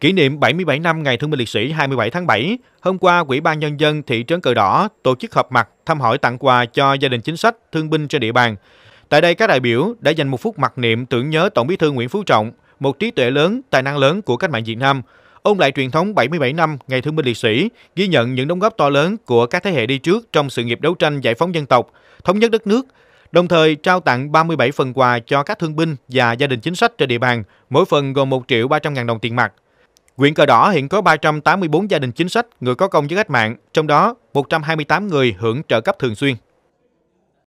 Kỷ niệm 77 năm Ngày Thương binh Liệt sĩ 27 tháng 7, hôm qua Ủy ban Nhân dân thị trấn Cờ Đỏ tổ chức họp mặt thăm hỏi tặng quà cho gia đình chính sách, thương binh trên địa bàn. Tại đây, các đại biểu đã dành một phút mặc niệm tưởng nhớ Tổng bí thư Nguyễn Phú Trọng, một trí tuệ lớn, tài năng lớn của cách mạng Việt Nam, ôn lại truyền thống 77 năm Ngày Thương binh Liệt sĩ, ghi nhận những đóng góp to lớn của các thế hệ đi trước trong sự nghiệp đấu tranh giải phóng dân tộc, thống nhất đất nước, đồng thời trao tặng 37 phần quà cho các thương binh và gia đình chính sách trên địa bàn, mỗi phần gồm 1 triệu 300 ngàn đồng tiền mặt. Quyện cờ đỏ hiện có 384 gia đình chính sách, người có công với cách mạng, trong đó 128 người hưởng trợ cấp thường xuyên.